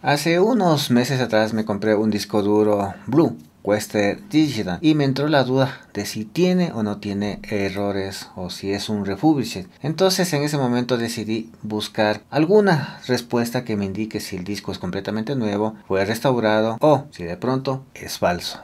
Hace unos meses atrás me compré un disco duro Blue Western Digital y me entró la duda de si tiene o no tiene errores o si es un refurbished. Entonces en ese momento decidí buscar alguna respuesta que me indique si el disco es completamente nuevo, fue restaurado o si de pronto es falso.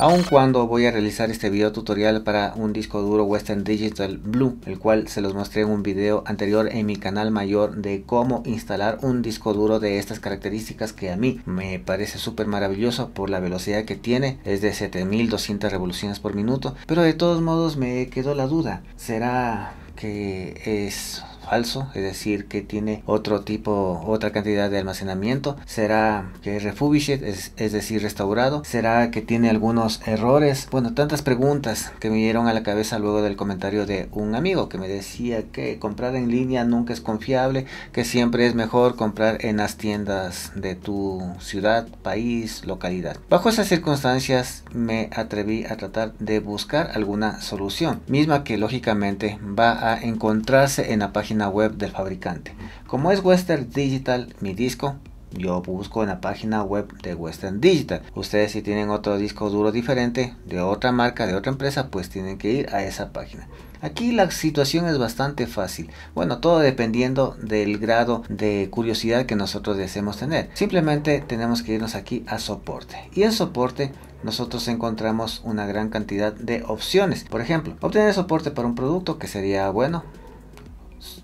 Aun cuando voy a realizar este video tutorial para un disco duro Western Digital Blue, el cual se los mostré en un video anterior en mi canal mayor de cómo instalar un disco duro de estas características que a mí me parece súper maravilloso por la velocidad que tiene, es de 7200 revoluciones por minuto, pero de todos modos me quedó la duda, ¿será que es falso, es decir, que tiene otro tipo, otra cantidad de almacenamiento. Será que refurbished, es decir, restaurado. Será que tiene algunos errores. Bueno, tantas preguntas que me dieron a la cabeza luego del comentario de un amigo que me decía que comprar en línea nunca es confiable, que siempre es mejor comprar en las tiendas de tu ciudad, país, localidad. Bajo esas circunstancias me atreví a tratar de buscar alguna solución, misma que lógicamente va a encontrarse en la página web del fabricante. Como es Western Digital, mi disco, yo busco en la página web de Western Digital. Ustedes si tienen otro disco duro diferente, de otra marca, de otra empresa, pues tienen que ir a esa página. Aquí la situación es bastante fácil. Bueno, todo dependiendo del grado de curiosidad que nosotros deseemos tener. Simplemente tenemos que irnos aquí a soporte. Y en soporte nosotros encontramos una gran cantidad de opciones. Por ejemplo, obtener soporte para un producto que sería bueno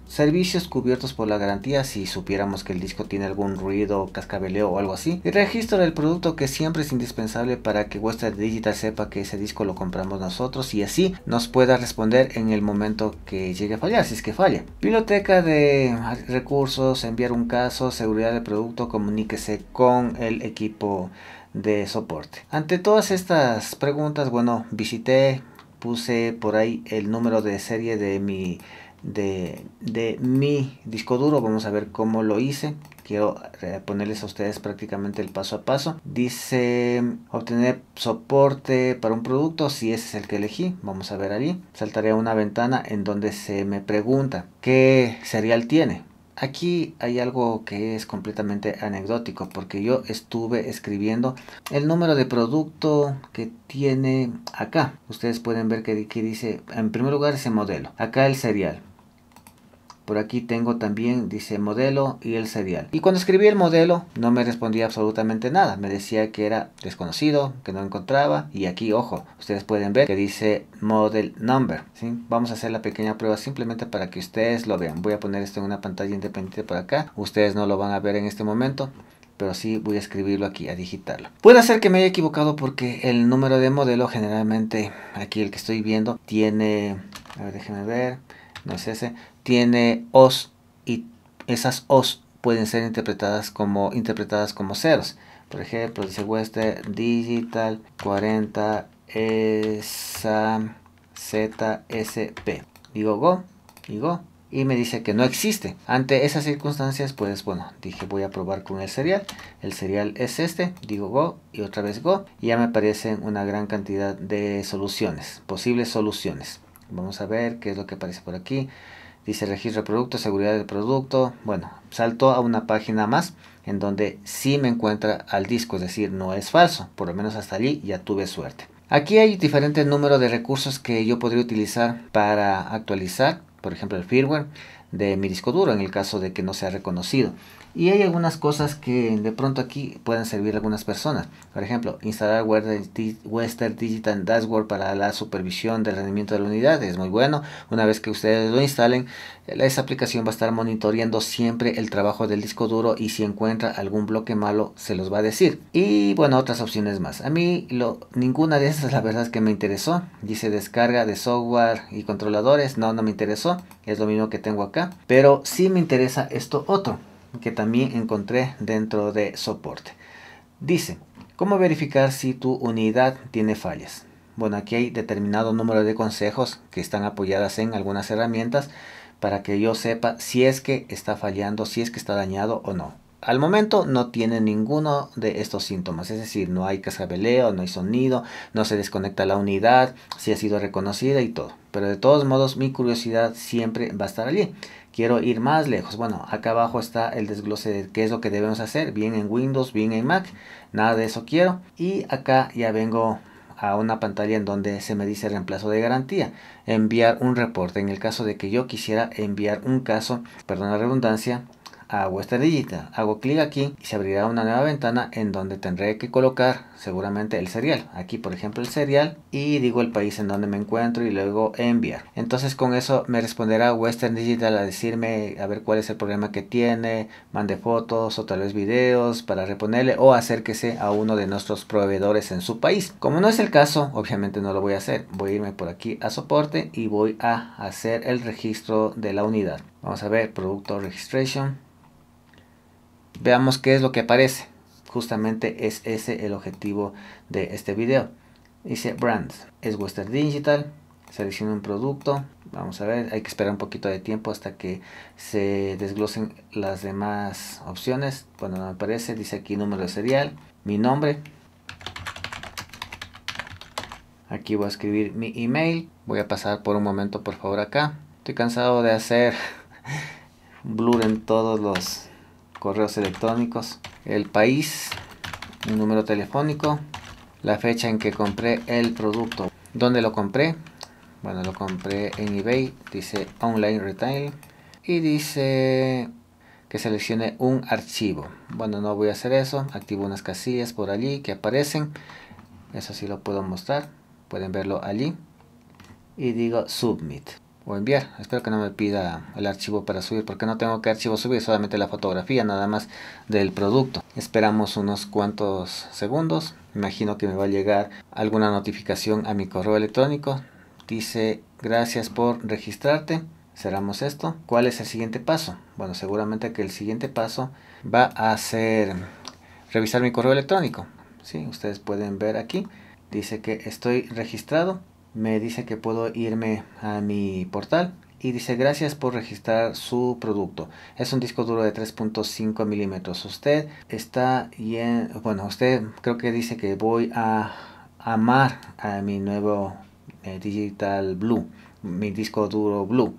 servicios cubiertos por la garantía si supiéramos que el disco tiene algún ruido, cascabeleo o algo así. Y registro del producto que siempre es indispensable para que vuestra Digital sepa que ese disco lo compramos nosotros y así nos pueda responder en el momento que llegue a fallar, si es que falla. Biblioteca de recursos, enviar un caso, seguridad del producto, comuníquese con el equipo de soporte. Ante todas estas preguntas, bueno, visité, puse por ahí el número de serie de mi de, de mi disco duro. Vamos a ver cómo lo hice quiero eh, ponerles a ustedes prácticamente el paso a paso. Dice obtener soporte para un producto, si ese es el que elegí, vamos a ver ahí. Saltaré a una ventana en donde se me pregunta qué serial tiene. Aquí hay algo que es completamente anecdótico porque yo estuve escribiendo el número de producto que tiene acá. Ustedes pueden ver que, que dice en primer lugar ese modelo, acá el serial, por aquí tengo también, dice modelo y el serial. Y cuando escribí el modelo no me respondía absolutamente nada. Me decía que era desconocido, que no encontraba. Y aquí, ojo, ustedes pueden ver que dice model number. Vamos a hacer la pequeña prueba simplemente para que ustedes lo vean. Voy a poner esto en una pantalla independiente por acá. Ustedes no lo van a ver en este momento pero sí voy a escribirlo aquí, a digitarlo. Puede ser que me haya equivocado porque el número de modelo generalmente, aquí el que estoy viendo, tiene, a ver, déjenme ver, no es ese, tiene os y esas os pueden ser interpretadas como, interpretadas como ceros. Por ejemplo, dice Wester Digital 40 ZSP. Digo go, digo, y me dice que no existe. Ante esas circunstancias, pues bueno, dije voy a probar con el serial. El serial es este, digo go y otra vez go. Y ya me aparecen una gran cantidad de soluciones, posibles soluciones. Vamos a ver qué es lo que aparece por aquí dice registro de producto, seguridad del producto. Bueno, salto a una página más en donde sí me encuentra al disco, es decir, no es falso, por lo menos hasta allí ya tuve suerte. Aquí hay diferentes números de recursos que yo podría utilizar para actualizar, por ejemplo el firmware de mi disco duro en el caso de que no sea reconocido. Y hay algunas cosas que de pronto aquí pueden servir a algunas personas. Por ejemplo, instalar Western Digital Dashboard para la supervisión del rendimiento de la unidad es muy bueno. Una vez que ustedes lo instalen, esa aplicación va a estar monitoreando siempre el trabajo del disco duro y si encuentra algún bloque malo se los va a decir. Y bueno, otras opciones más. A mí ninguna de esas la verdad es que me interesó. Dice descarga de software y controladores. No, no me interesó. Es lo mismo que tengo acá pero sí me interesa esto otro que también encontré dentro de soporte. Dice, ¿cómo verificar si tu unidad tiene fallas? Bueno, aquí hay determinado número de consejos que están apoyadas en algunas herramientas para que yo sepa si es que está fallando, si es que está dañado o no al momento no tiene ninguno de estos síntomas, es decir, no hay cascabeleo, no hay sonido, no se desconecta la unidad, si ha sido reconocida y todo. Pero de todos modos, mi curiosidad siempre va a estar allí. Quiero ir más lejos. Bueno, acá abajo está el desglose de qué es lo que debemos hacer, bien en Windows, bien en Mac, nada de eso quiero. Y acá ya vengo a una pantalla en donde se me dice reemplazo de garantía, enviar un reporte. En el caso de que yo quisiera enviar un caso, perdón la redundancia, a Western Digital, hago clic aquí y se abrirá una nueva ventana en donde tendré que colocar seguramente el serial. Aquí por ejemplo el serial y digo el país en donde me encuentro y luego enviar. Entonces con eso me responderá Western Digital a decirme a ver cuál es el problema que tiene, mande fotos o tal vez videos para reponerle o acérquese a uno de nuestros proveedores en su país. Como no es el caso, obviamente no lo voy a hacer. Voy a irme por aquí a soporte y voy a hacer el registro de la unidad. Vamos a ver, Producto Registration. Veamos qué es lo que aparece. Justamente es ese el objetivo de este video. Dice Brands. Es Western Digital. Selecciono un producto. Vamos a ver, hay que esperar un poquito de tiempo hasta que se desglosen las demás opciones. Cuando no aparece, dice aquí número de serial, mi nombre. Aquí voy a escribir mi email. Voy a pasar por un momento, por favor, acá. Estoy cansado de hacer blur en todos los correos electrónicos, el país, un número telefónico, la fecha en que compré el producto, dónde lo compré, bueno lo compré en eBay, dice online retail y dice que seleccione un archivo, bueno no voy a hacer eso, activo unas casillas por allí que aparecen, eso sí lo puedo mostrar, pueden verlo allí y digo submit o enviar. Espero que no me pida el archivo para subir, porque no tengo que archivo subir, solamente la fotografía, nada más del producto. Esperamos unos cuantos segundos. Imagino que me va a llegar alguna notificación a mi correo electrónico. Dice, gracias por registrarte. Cerramos esto. ¿Cuál es el siguiente paso? Bueno, seguramente que el siguiente paso va a ser revisar mi correo electrónico. si Ustedes pueden ver aquí. Dice que estoy registrado me dice que puedo irme a mi portal y dice gracias por registrar su producto. Es un disco duro de 3.5 milímetros. Usted está bien, bueno, usted creo que dice que voy a amar a mi nuevo eh, Digital Blue, mi disco duro Blue.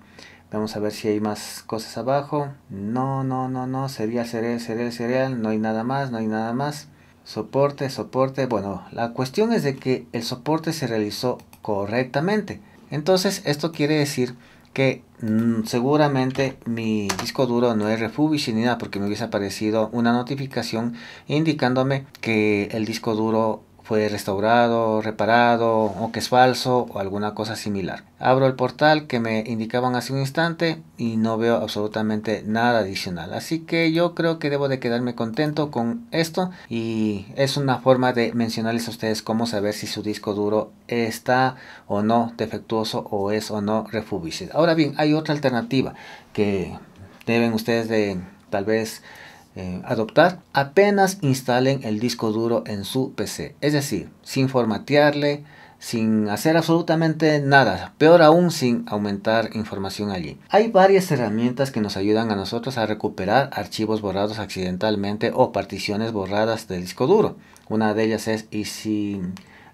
Vamos a ver si hay más cosas abajo. No, no, no, no. sería cereal cereal cereal No hay nada más, no hay nada más. Soporte, soporte. Bueno, la cuestión es de que el soporte se realizó correctamente. Entonces esto quiere decir que mm, seguramente mi disco duro no es refurbished ni nada porque me hubiese aparecido una notificación indicándome que el disco duro fue restaurado, reparado o que es falso o alguna cosa similar. Abro el portal que me indicaban hace un instante y no veo absolutamente nada adicional. Así que yo creo que debo de quedarme contento con esto y es una forma de mencionarles a ustedes cómo saber si su disco duro está o no defectuoso o es o no refurbished. Ahora bien, hay otra alternativa que deben ustedes de tal vez eh, adoptar apenas instalen el disco duro en su PC. Es decir, sin formatearle, sin hacer absolutamente nada, peor aún sin aumentar información allí. Hay varias herramientas que nos ayudan a nosotros a recuperar archivos borrados accidentalmente o particiones borradas del disco duro. Una de ellas es Easy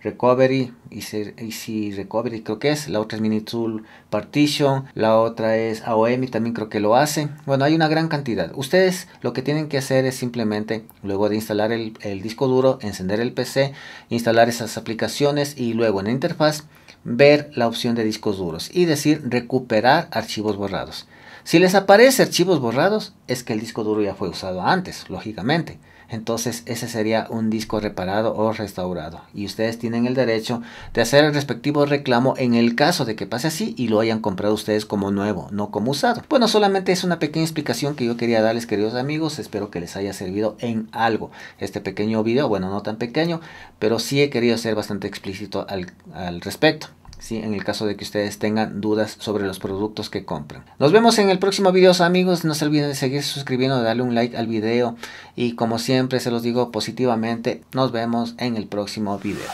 Recovery, y si Recovery creo que es, la otra es tool Partition, la otra es AOM, también creo que lo hace. Bueno, hay una gran cantidad. Ustedes lo que tienen que hacer es simplemente, luego de instalar el, el disco duro, encender el PC, instalar esas aplicaciones y luego en la interfaz ver la opción de discos duros y decir recuperar archivos borrados. Si les aparece archivos borrados, es que el disco duro ya fue usado antes, lógicamente entonces ese sería un disco reparado o restaurado. Y ustedes tienen el derecho de hacer el respectivo reclamo en el caso de que pase así y lo hayan comprado ustedes como nuevo, no como usado. Bueno, solamente es una pequeña explicación que yo quería darles, queridos amigos. Espero que les haya servido en algo este pequeño video. Bueno, no tan pequeño, pero sí he querido ser bastante explícito al, al respecto en el caso de que ustedes tengan dudas sobre los productos que compran. Nos vemos en el próximo video amigos, no se olviden de seguir suscribiendo, darle un like al video y como siempre se los digo positivamente, nos vemos en el próximo video.